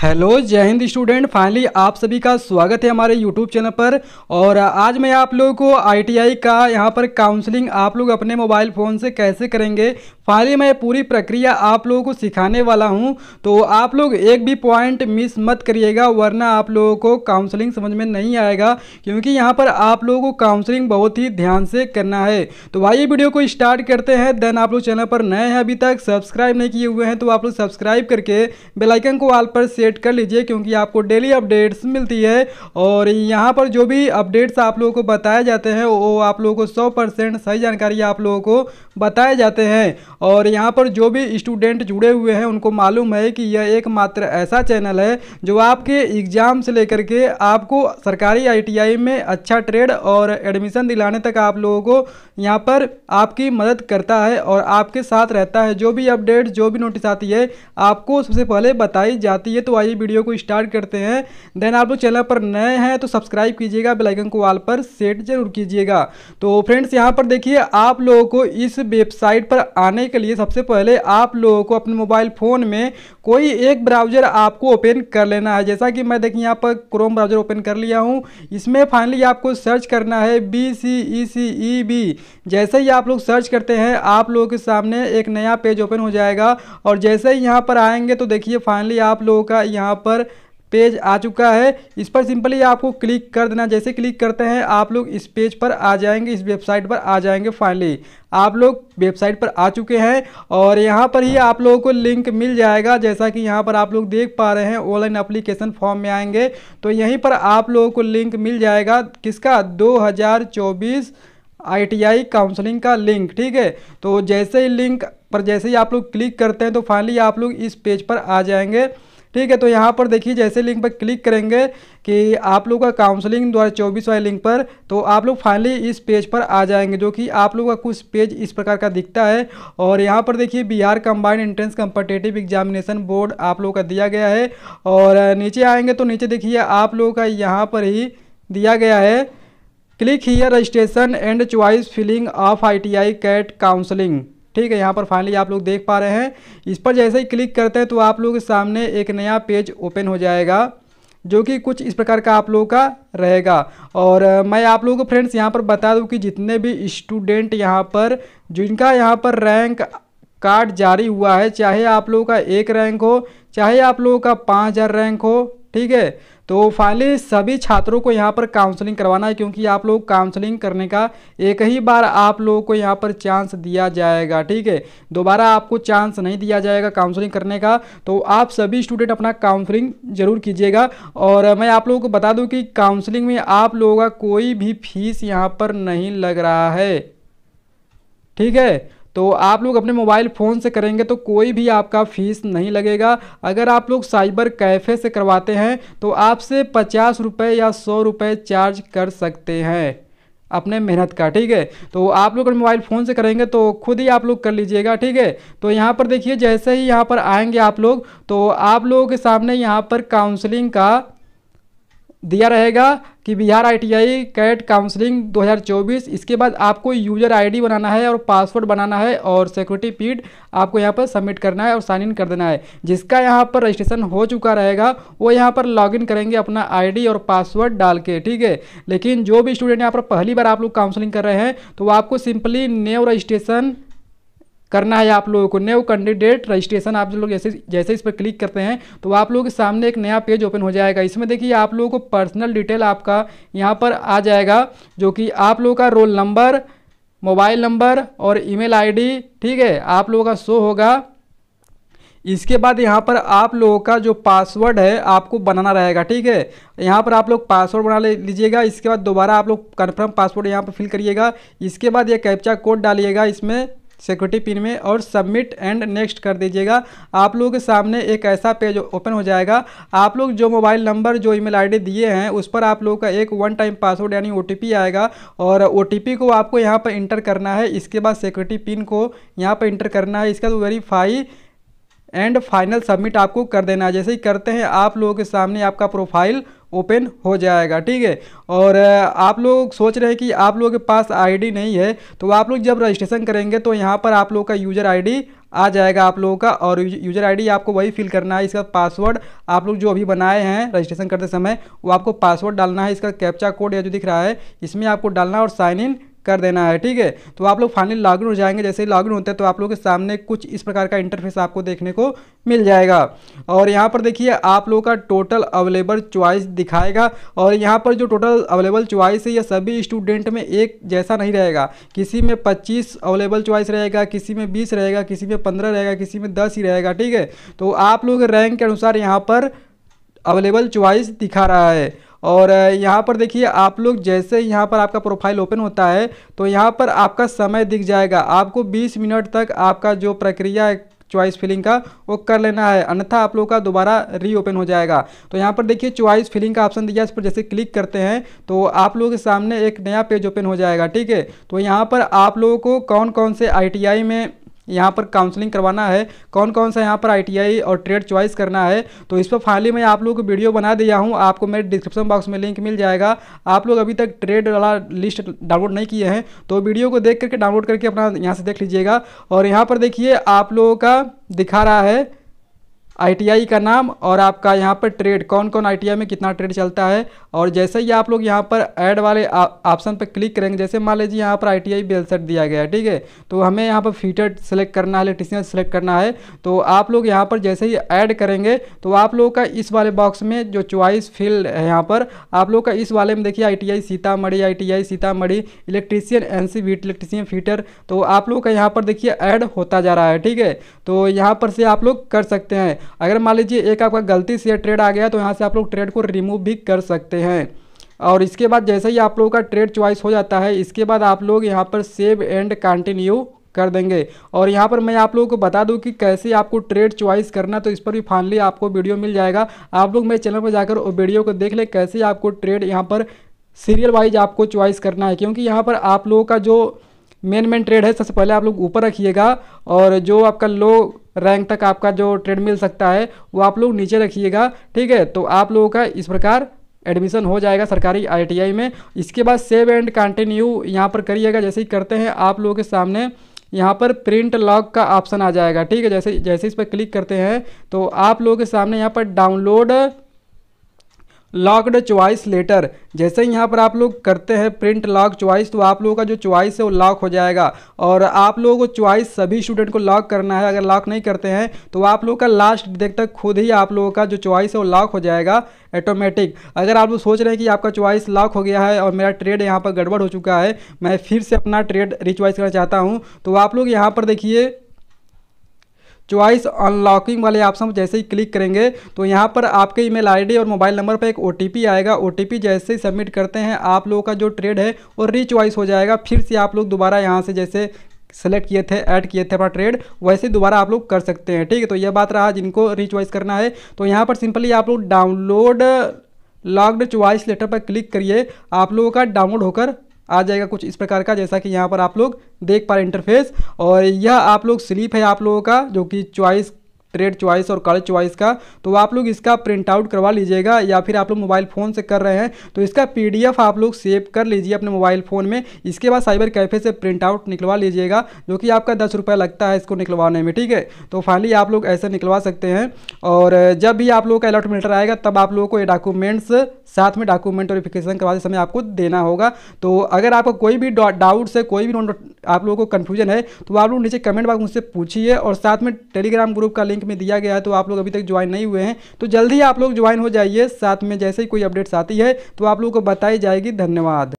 hello जय Hind student finally आप सभी का स्वागत है हमारे यूट्यूब चैनल पर और आज मैं आप लोगों को आईटीआई का यहां पर काउंसलिंग आप लोग अपने मोबाइल फ़ोन से कैसे करेंगे फाइनली मैं पूरी प्रक्रिया आप लोगों को सिखाने वाला हूं तो आप लोग एक भी पॉइंट मिस मत करिएगा वरना आप लोगों को काउंसलिंग समझ में नहीं आएगा क्योंकि यहाँ पर आप लोगों को काउंसलिंग बहुत ही ध्यान से करना है तो भाई वीडियो को स्टार्ट करते हैं देन आप लोग चैनल पर नए हैं अभी तक सब्सक्राइब नहीं किए हुए हैं तो आप लोग सब्सक्राइब करके बेलाइकन को आल पर शेयर सेट कर लीजिए क्योंकि आपको डेली अपडेट्स मिलती है और यहाँ पर जो भी अपडेट्स आप लोगों को बताए जाते हैं वो आप लोगों को सौ परसेंट सही जानकारी आप लोगों को बताए जाते हैं और यहाँ पर जो भी स्टूडेंट जुड़े हुए हैं उनको मालूम है कि यह एकमात्र ऐसा चैनल है जो आपके एग्ज़ाम से लेकर के आपको सरकारी आईटीआई में अच्छा ट्रेड और एडमिशन दिलाने तक आप लोगों को यहाँ पर आपकी मदद करता है और आपके साथ रहता है जो भी अपडेट जो भी नोटिस आती है आपको सबसे पहले बताई जाती है तो आइए वीडियो को स्टार्ट करते हैं देन आप लोग चैनल पर नए हैं तो सब्सक्राइब कीजिएगा बेलाइकन को वाल पर सेट जरूर कीजिएगा तो फ्रेंड्स यहाँ पर देखिए आप लोगों को इस वेबसाइट पर आने के लिए सबसे पहले आप लोगों को अपने मोबाइल फ़ोन में कोई एक ब्राउज़र आपको ओपन कर लेना है जैसा कि मैं देखिए यहाँ पर क्रोम ब्राउज़र ओपन कर लिया हूँ इसमें फाइनली आपको सर्च करना है बी सी ई सी ई बी जैसे ही आप लोग सर्च करते हैं आप लोगों के सामने एक नया पेज ओपन हो जाएगा और जैसे ही यहाँ पर आएंगे तो देखिए फाइनली आप लोगों का यहाँ पर पेज आ चुका है इस पर सिंपली आपको क्लिक कर देना जैसे क्लिक करते हैं आप लोग इस पेज पर आ जाएंगे इस वेबसाइट पर आ जाएंगे फाइनली आप लोग वेबसाइट पर आ चुके हैं और यहाँ पर ही आप लोगों को लिंक मिल जाएगा जैसा कि यहाँ पर आप लोग देख पा रहे हैं ऑनलाइन अप्लीकेशन फॉर्म में आएंगे तो यहीं पर आप लोगों को लिंक मिल जाएगा किसका दो आईटीआई काउंसलिंग का लिंक ठीक है तो जैसे ही लिंक पर जैसे ही आप लोग क्लिक करते हैं तो फाइनली आप लोग इस पेज पर आ जाएंगे ठीक है तो यहाँ पर देखिए जैसे लिंक पर क्लिक करेंगे कि आप लोग का काउंसलिंग द्वारा चौबीस वाले लिंक पर तो आप लोग फाइनली इस पेज पर आ जाएंगे जो कि आप लोग का कुछ पेज इस प्रकार का दिखता है और यहाँ पर देखिए Bihar combined entrance competitive examination board आप लोग का दिया गया है और नीचे आएंगे तो नीचे देखिए आप लोगों का यहाँ पर ही दिया गया है click here registration and choice filling of I CAT counselling ठीक है यहाँ पर फाइनली आप लोग देख पा रहे हैं इस पर जैसे ही क्लिक करते हैं तो आप लोग के सामने एक नया पेज ओपन हो जाएगा जो कि कुछ इस प्रकार का आप लोगों का रहेगा और मैं आप लोगों को फ्रेंड्स यहाँ पर बता दूँ कि जितने भी स्टूडेंट यहाँ पर जिनका यहाँ पर रैंक कार्ड जारी हुआ है चाहे आप लोगों का एक रैंक हो चाहे आप लोगों का पाँच हज़ार रैंक हो ठीक है तो फाइनली सभी छात्रों को यहाँ पर काउंसलिंग करवाना है क्योंकि आप लोग काउंसलिंग करने का एक ही बार आप लोगों को यहाँ पर चांस दिया जाएगा ठीक है दोबारा आपको चांस नहीं दिया जाएगा काउंसलिंग करने का तो आप सभी स्टूडेंट अपना काउंसलिंग जरूर कीजिएगा और मैं आप लोगों को बता दूँ कि काउंसलिंग में आप लोगों का कोई भी फीस यहाँ पर नहीं लग रहा है ठीक है तो आप लोग अपने मोबाइल फ़ोन से करेंगे तो कोई भी आपका फ़ीस नहीं लगेगा अगर आप लोग साइबर कैफ़े से करवाते हैं तो आपसे पचास रुपये या सौ रुपये चार्ज कर सकते हैं अपने मेहनत का ठीक है तो आप लोग अगर मोबाइल फ़ोन से करेंगे तो खुद ही आप लोग कर लीजिएगा ठीक है तो यहाँ पर देखिए जैसे ही यहाँ पर आएंगे आप लोग तो आप लोगों के सामने यहाँ पर काउंसलिंग का दिया रहेगा कि बिहार आईटीआई कैट काउंसलिंग 2024 इसके बाद आपको यूजर आईडी बनाना है और पासवर्ड बनाना है और सिक्योरिटी पीड आपको यहाँ पर सबमिट करना है और साइन इन कर देना है जिसका यहाँ पर रजिस्ट्रेशन हो चुका रहेगा वो यहाँ पर लॉगिन करेंगे अपना आईडी और पासवर्ड डाल के ठीक है लेकिन जो भी स्टूडेंट यहाँ पर पहली बार आप लोग काउंसलिंग कर रहे हैं तो आपको सिंपली न्यू रजिस्ट्रेशन करना है आप लोगों को न्यू कैंडिडेट रजिस्ट्रेशन आप लोग जैसे जैसे इस पर क्लिक करते हैं तो आप लोगों के सामने एक नया पेज ओपन हो जाएगा इसमें देखिए आप लोगों को पर्सनल डिटेल आपका यहाँ पर आ जाएगा जो कि आप लोगों का रोल नंबर मोबाइल नंबर और ईमेल आईडी ठीक है आप लोगों का शो होगा इसके बाद यहाँ पर आप लोगों का जो पासवर्ड है आपको बनाना रहेगा ठीक है यहाँ पर आप लोग पासवर्ड बना ले लीजिएगा इसके बाद दोबारा आप लोग कन्फर्म पासवर्ड यहाँ पर फिल करिएगा इसके बाद ये कैप्चा कोड डालिएगा इसमें सिक्योरिटी पिन में और सबमिट एंड नेक्स्ट कर दीजिएगा आप लोगों के सामने एक ऐसा पेज ओपन हो जाएगा आप लोग जो मोबाइल नंबर जो ईमेल आईडी दिए हैं उस पर आप लोगों का एक वन टाइम पासवर्ड यानी ओ आएगा और ओ को आपको यहाँ पर इंटर करना है इसके बाद सिक्योरिटी पिन को यहाँ पर इंटर करना है इसका तो वेरीफाई एंड फाइनल सबमिट आपको कर देना है जैसे ही करते हैं आप लोगों के सामने आपका प्रोफाइल ओपन हो जाएगा ठीक है और आप लोग सोच रहे हैं कि आप लोगों के पास आईडी नहीं है तो आप लोग जब रजिस्ट्रेशन करेंगे तो यहाँ पर आप लोगों का यूज़र आईडी आ जाएगा आप लोगों का और यूजर आईडी आपको वही फिल करना है इसका पासवर्ड आप लोग जो अभी बनाए हैं रजिस्ट्रेशन करते समय वो आपको पासवर्ड डालना है इसका कैप्चा कोड या जो दिख रहा है इसमें आपको डालना है और साइन इन कर देना है ठीक है तो आप लोग फाइनली लॉगिन हो जाएंगे जैसे ही लॉगिन होते हैं तो आप लोग के सामने कुछ इस प्रकार का इंटरफेस आपको देखने को मिल जाएगा और यहाँ पर देखिए आप लोगों का टोटल अवेलेबल च्वाइस दिखाएगा और यहाँ पर जो टोटल अवेलेबल च्वाइस है यह सभी स्टूडेंट में एक जैसा नहीं रहेगा किसी में पच्चीस अवेलेबल च्वाइस रहेगा किसी में बीस रहेगा किसी में पंद्रह रहेगा किसी में दस ही रहेगा ठीक है तो आप लोग रैंक के अनुसार यहाँ पर अवेलेबल च्वाइस दिखा रहा है और यहाँ पर देखिए आप लोग जैसे यहाँ पर आपका प्रोफाइल ओपन होता है तो यहाँ पर आपका समय दिख जाएगा आपको 20 मिनट तक आपका जो प्रक्रिया चॉइस फिलिंग का वो कर लेना है अन्यथा आप लोग का दोबारा रीओपन हो जाएगा तो यहाँ पर देखिए चॉइस फिलिंग का ऑप्शन दिया इस पर जैसे क्लिक करते हैं तो आप लोगों के सामने एक नया पेज ओपन हो जाएगा ठीक है तो यहाँ पर आप लोगों को कौन कौन से आई में यहाँ पर काउंसलिंग करवाना है कौन कौन सा यहाँ पर आईटीआई और ट्रेड चॉइस करना है तो इस पर फाइनली मैं आप लोगों को वीडियो बना दिया हूँ आपको मेरे डिस्क्रिप्शन बॉक्स में लिंक मिल जाएगा आप लोग अभी तक ट्रेड वाला लिस्ट डाउनलोड नहीं किए हैं तो वीडियो को देख करके डाउनलोड करके अपना यहाँ से देख लीजिएगा और यहाँ पर देखिए आप लोगों का दिखा रहा है आईटीआई का नाम और आपका यहाँ पर ट्रेड कौन कौन आईटीआई में कितना ट्रेड चलता है और जैसे ही आप लोग यहाँ पर ऐड वाले ऑप्शन पर क्लिक करेंगे जैसे मान लीजिए यहाँ पर आईटीआई आई दिया गया है ठीक है तो हमें यहाँ पर फीटर सेलेक्ट करना है इलेक्ट्रिसियन सेलेक्ट करना है तो आप लोग यहाँ पर जैसे ही ऐड करेंगे तो आप लोगों का इस वाले बॉक्स में जो चॉइस फील्ड है यहाँ पर आप लोग का इस वाले में देखिए I Sitamarhi I Sitamarhi electrician N C electrician fitter तो आप लोग का यहाँ पर देखिए ऐड होता जा रहा है ठीक है तो यहाँ पर से आप लोग कर सकते हैं अगर मान लीजिए एक आपका गलती से ट्रेड आ गया तो यहाँ से आप लोग ट्रेड को रिमूव भी कर सकते हैं और इसके बाद जैसे ही आप लोगों का ट्रेड च्वाइस हो जाता है इसके बाद आप लोग यहाँ पर सेव एंड कंटिन्यू कर देंगे और यहाँ पर मैं आप लोगों को बता दूँ कि कैसे आपको ट्रेड च्वाइस करना तो इस पर भी फाइनली आपको वीडियो मिल जाएगा आप लोग मेरे चैनल पर जाकर वीडियो को देख लें कैसे आपको ट्रेड यहाँ पर सीरियल वाइज आपको च्वाइस करना है क्योंकि यहाँ पर आप लोगों का जो मेन मेन ट्रेड है सबसे पहले आप लोग ऊपर रखिएगा और जो आपका लो रैंक तक आपका जो ट्रेड मिल सकता है वो आप लोग नीचे रखिएगा ठीक है तो आप लोगों का इस प्रकार एडमिशन हो जाएगा सरकारी आईटीआई में इसके बाद सेव एंड कंटिन्यू यहाँ पर करिएगा जैसे ही करते हैं आप लोगों के सामने यहाँ पर प्रिंट लॉग का ऑप्शन आ जाएगा ठीक है जैसे जैसे इस पर क्लिक करते हैं तो आप लोगों के सामने यहाँ पर डाउनलोड लॉकड च्वाइस लेटर जैसे ही यहाँ पर आप लोग करते हैं प्रिंट लॉक च्वाइस तो आप लोगों का जो च्वाइस है वो लॉक हो जाएगा और आप लोगों को च्वाइस सभी स्टूडेंट को लॉक करना है अगर लॉक नहीं करते हैं तो आप लोग का लास्ट डेट तक खुद ही आप लोगों का जो च्वाइस है वो लॉक हो जाएगा ऑटोमेटिक अगर आप लोग सोच रहे हैं कि आपका च्वाइस लॉक हो गया है और मेरा ट्रेड यहाँ पर गड़बड़ हो चुका है मैं फिर से अपना ट्रेड रिच्वाइस करना चाहता हूँ तो आप लोग यहाँ पर देखिए च्वाइस अनलॉकिंग वाले ऑप्शन जैसे ही क्लिक करेंगे तो यहाँ पर आपके ईमेल आईडी और मोबाइल नंबर पर एक ओ आएगा ओ जैसे ही सबमिट करते हैं आप लोगों का जो ट्रेड है वो रीचॉइस हो जाएगा फिर से आप लोग दोबारा यहाँ से जैसे सेलेक्ट किए थे ऐड किए थे अपना ट्रेड वैसे दोबारा आप लोग कर सकते हैं ठीक है तो यह बात रहा जिनको रीच्वाइस करना है तो यहाँ पर सिंपली आप लोग डाउनलोड लॉग्ड च्वाइस लेटर पर क्लिक करिए आप लोगों का डाउनलोड होकर आ जाएगा कुछ इस प्रकार का जैसा कि यहाँ पर आप लोग देख पा रहे इंटरफेस और यह आप लोग स्लीप है आप लोगों का जो कि चॉइस रेड च्वाइस और कलर च्वाइस का तो आप लोग इसका प्रिंट आउट करवा लीजिएगा या फिर आप लोग मोबाइल फ़ोन से कर रहे हैं तो इसका पी आप लोग सेव कर लीजिए अपने मोबाइल फ़ोन में इसके बाद साइबर कैफ़े से प्रिंट आउट निकलवा लीजिएगा जो कि आपका दस रुपया लगता है इसको निकलवाने में ठीक है तो फाइनली आप लोग ऐसे निकलवा सकते हैं और जब भी आप लोगों का अलॉट मिलटर आएगा तब आप लोगों को ये डॉक्यूमेंट्स साथ में डॉक्यूमेंट वेरिफिकेशन करवाते समय आपको देना होगा तो अगर आपको कोई भी डाउट्स है कोई भी आप लोगों को कन्फ्यूजन है तो आप लोग नीचे कमेंट बॉक्स मुझसे पूछिए और साथ में टेलीग्राम ग्रुप का लिंक में दिया गया है तो आप लोग अभी तक ज्वाइन नहीं हुए हैं तो जल्दी आप लोग ज्वाइन हो जाइए साथ में जैसे ही कोई अपडेट्स आती है तो आप लोगों को बताई जाएगी धन्यवाद